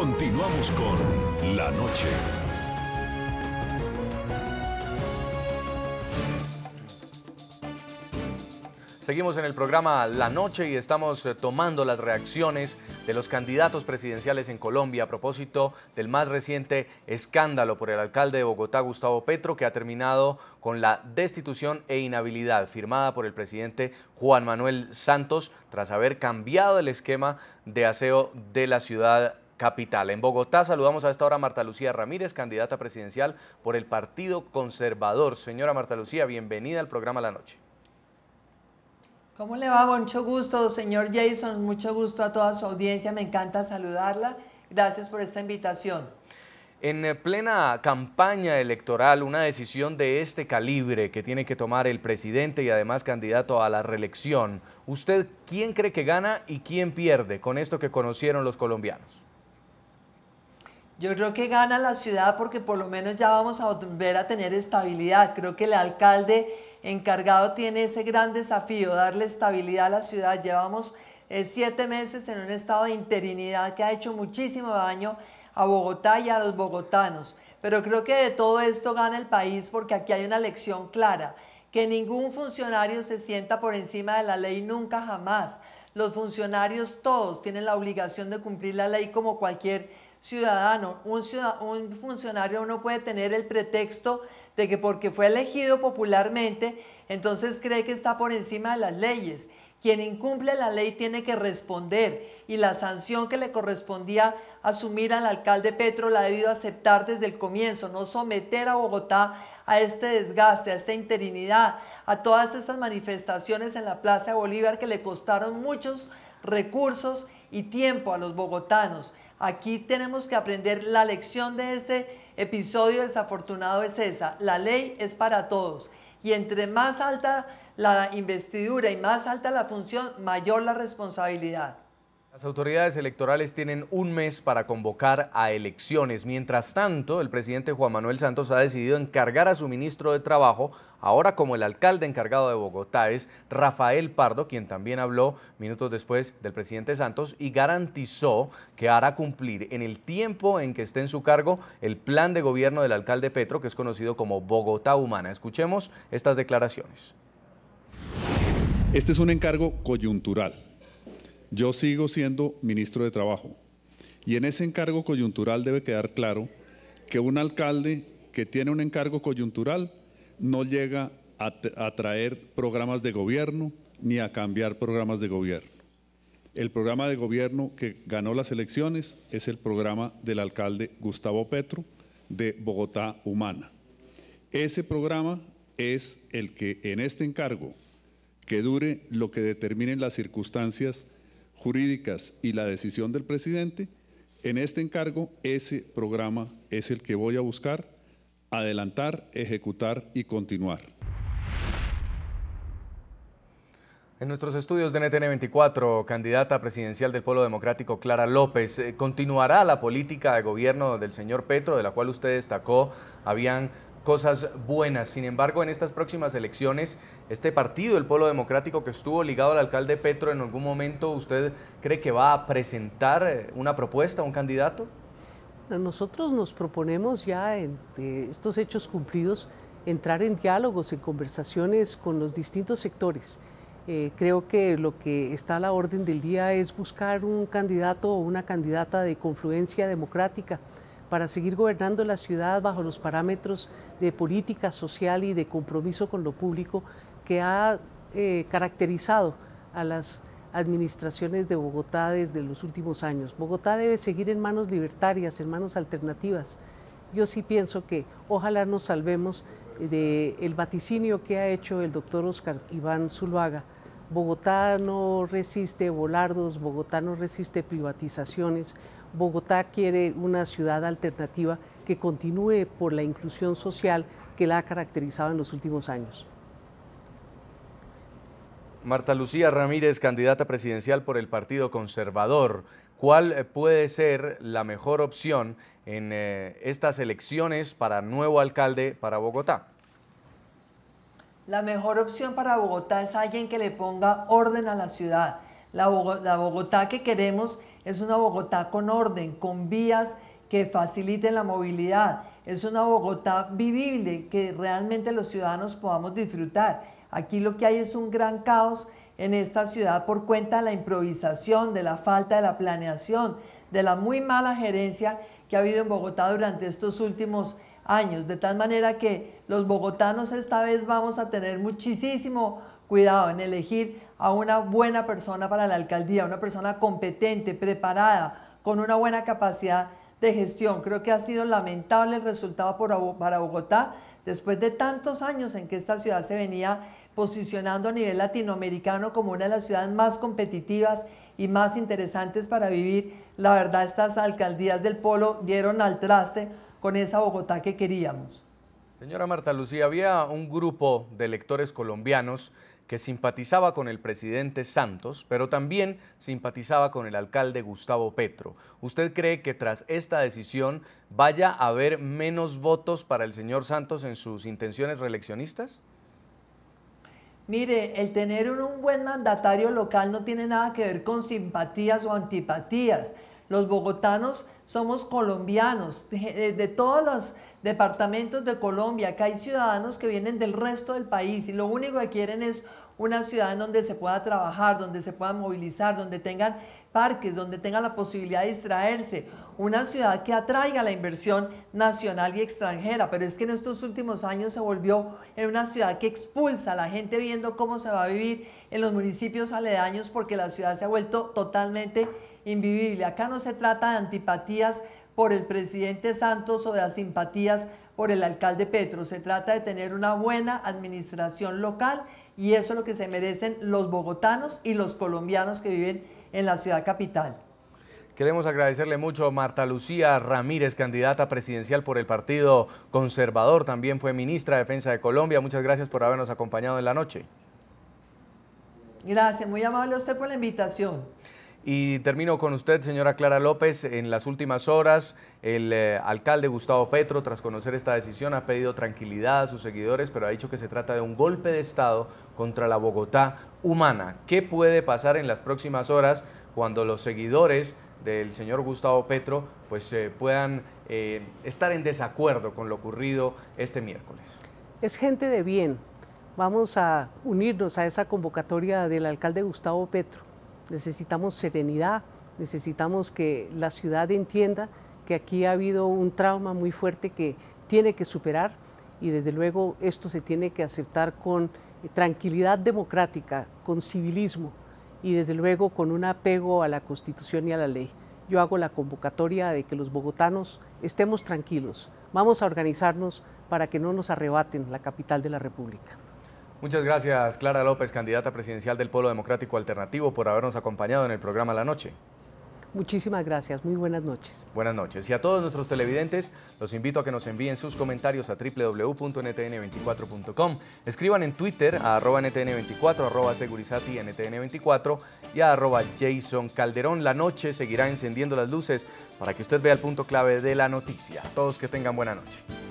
Continuamos con La Noche. Seguimos en el programa La Noche y estamos eh, tomando las reacciones de los candidatos presidenciales en Colombia a propósito del más reciente escándalo por el alcalde de Bogotá, Gustavo Petro, que ha terminado con la destitución e inhabilidad firmada por el presidente Juan Manuel Santos tras haber cambiado el esquema de aseo de la ciudad capital. En Bogotá saludamos a esta hora a Marta Lucía Ramírez, candidata presidencial por el Partido Conservador. Señora Marta Lucía, bienvenida al programa La Noche. ¿Cómo le va? Mucho gusto, señor Jason. Mucho gusto a toda su audiencia. Me encanta saludarla. Gracias por esta invitación. En plena campaña electoral, una decisión de este calibre que tiene que tomar el presidente y además candidato a la reelección, ¿usted quién cree que gana y quién pierde con esto que conocieron los colombianos? Yo creo que gana la ciudad porque por lo menos ya vamos a volver a tener estabilidad. Creo que el alcalde encargado tiene ese gran desafío, darle estabilidad a la ciudad. Llevamos eh, siete meses en un estado de interinidad que ha hecho muchísimo daño a Bogotá y a los bogotanos. Pero creo que de todo esto gana el país porque aquí hay una lección clara, que ningún funcionario se sienta por encima de la ley nunca jamás. Los funcionarios todos tienen la obligación de cumplir la ley como cualquier ciudadano, un, funcionario no puede tener el pretexto de que porque fue elegido popularmente, entonces cree que está por encima de las leyes. Quien incumple la ley tiene que responder y la sanción que le correspondía asumir al alcalde Petro la ha debido aceptar desde el comienzo, no someter a Bogotá a este desgaste, a esta interinidad, a todas estas manifestaciones en la Plaza de Bolívar que le costaron muchos recursos y tiempo a los bogotanos. Aquí tenemos que aprender la lección de este episodio desafortunado de César. La ley es para todos. Y entre más alta la investidura y más alta la función, mayor la responsabilidad. Las autoridades electorales tienen un mes para convocar a elecciones. Mientras tanto, el presidente Juan Manuel Santos ha decidido encargar a su ministro de Trabajo, ahora como el alcalde encargado de Bogotá es Rafael Pardo, quien también habló minutos después del presidente Santos y garantizó que hará cumplir en el tiempo en que esté en su cargo el plan de gobierno del alcalde Petro, que es conocido como Bogotá Humana. Escuchemos estas declaraciones. Este es un encargo coyuntural yo sigo siendo ministro de Trabajo. Y en ese encargo coyuntural debe quedar claro que un alcalde que tiene un encargo coyuntural no llega a, traer programas de gobierno ni a cambiar programas de gobierno. El programa de gobierno que ganó las elecciones es el programa del alcalde Gustavo Petro de Bogotá Humana. Ese programa es el que en este encargo, que dure lo que determinen las circunstancias, jurídicas y la decisión del presidente, en este encargo ese programa es el que voy a buscar adelantar, ejecutar y continuar. En nuestros estudios de NTN 24, candidata presidencial del Pueblo Democrático Clara López, eh, ¿continuará la política de gobierno del señor Petro, de la cual usted destacó? Habían cosas buenas. Sin embargo, en estas próximas elecciones, este partido, el Pueblo Democrático, que estuvo ligado al alcalde Petro, ¿en algún momento usted cree que va a presentar eh, una propuesta, un candidato? Nosotros nos proponemos ya, en eh, estos hechos cumplidos, entrar en diálogos, en conversaciones con los distintos sectores. Eh, creo que lo que está a la orden del día es buscar un candidato o una candidata de confluencia democrática para seguir gobernando la ciudad bajo los parámetros de política social y de compromiso con lo público que ha eh, caracterizado a las administraciones de Bogotá desde los últimos años. Bogotá debe seguir en manos libertarias, en manos alternativas. Yo sí pienso que ojalá nos salvemos del vaticinio que ha hecho el doctor Oscar Iván Zuluaga Bogotá no resiste volardos, Bogotá no resiste privatizaciones, Bogotá quiere una ciudad alternativa que continúe por la inclusión social que la ha caracterizado en los últimos años. Marta Lucía Ramírez, candidata presidencial por el Partido Conservador. ¿Cuál eh, puede ser la mejor opción en eh, estas elecciones para nuevo alcalde para Bogotá? la mejor opción para Bogotá es alguien que le ponga orden a la ciudad. La, Bogotá que queremos es una Bogotá con orden, con vías que faciliten la movilidad. Es una Bogotá vivible que realmente los ciudadanos podamos disfrutar. Aquí lo que hay es un gran caos en esta ciudad por cuenta de la improvisación, de la falta de la planeación, de la muy mala gerencia que ha habido en Bogotá durante estos últimos años de tal manera que los bogotanos esta vez vamos a tener muchísimo cuidado en elegir a una buena persona para la alcaldía, una persona competente, preparada, con una buena capacidad de gestión. Creo que ha sido lamentable el resultado para Bogotá después de tantos años en que esta ciudad se venía posicionando a nivel latinoamericano como una de las ciudades más competitivas y más interesantes para vivir. La verdad, estas alcaldías del polo dieron al traste con esa Bogotá que queríamos. Señora Marta Lucía, había un grupo de electores colombianos que simpatizaba con el presidente Santos, pero también simpatizaba con el alcalde Gustavo Petro. ¿Usted cree que tras esta decisión vaya a haber menos votos para el señor Santos en sus intenciones reeleccionistas? Mire, el tener un buen mandatario local no tiene nada que ver con simpatías o antipatías. Los bogotanos somos colombianos, de todos los departamentos de Colombia, que hay ciudadanos que vienen del resto del país y lo único que quieren es una ciudad en donde se pueda trabajar, donde se pueda movilizar, donde tengan parques, donde tengan la posibilidad de distraerse, una ciudad que atraiga la inversión nacional y extranjera, pero es que en estos últimos años se volvió en una ciudad que expulsa a la gente viendo cómo se va a vivir en los municipios aledaños porque la ciudad se ha vuelto totalmente Acá no se trata de antipatías por el presidente Santos o de las simpatías por el alcalde Petro. Se trata de tener una buena administración local y eso es lo que se merecen los bogotanos y los colombianos que viven en la ciudad capital. Queremos agradecerle mucho a Marta Lucía Ramírez, candidata presidencial por el Partido Conservador. También fue ministra de Defensa de Colombia. Muchas gracias por habernos acompañado en la noche. Gracias, muy amable usted por la invitación. Y termino con usted, señora Clara López. En las últimas horas, el eh, alcalde Gustavo Petro, tras conocer esta decisión, ha pedido tranquilidad a sus seguidores, pero ha dicho que se trata de un golpe de Estado contra la Bogotá humana. ¿Qué puede pasar en las próximas horas cuando los seguidores del señor Gustavo Petro pues, eh, puedan eh, estar en desacuerdo con lo ocurrido este miércoles? Es gente de bien. Vamos a unirnos a esa convocatoria del alcalde Gustavo Petro necesitamos serenidad, necesitamos que la ciudad entienda que aquí ha habido un trauma muy fuerte que tiene que superar y desde luego esto se tiene que aceptar con tranquilidad democrática, con civilismo y desde luego con un apego a la Constitución y a la ley. Yo hago la convocatoria de que los bogotanos estemos tranquilos, vamos a organizarnos para que no nos arrebaten la capital de la República. Muchas gracias, Clara López, candidata presidencial del Polo Democrático Alternativo, por habernos acompañado en el programa La Noche. Muchísimas gracias, muy buenas noches. Buenas noches. Y a todos nuestros televidentes, los invito a que nos envíen sus comentarios a www.ntn24.com. Escriban en Twitter a arroba ntn24, arroba segurizati ntn24 y a arroba Jason Calderón. La noche seguirá encendiendo las luces para que usted vea el punto clave de la noticia. todos que tengan buena noche.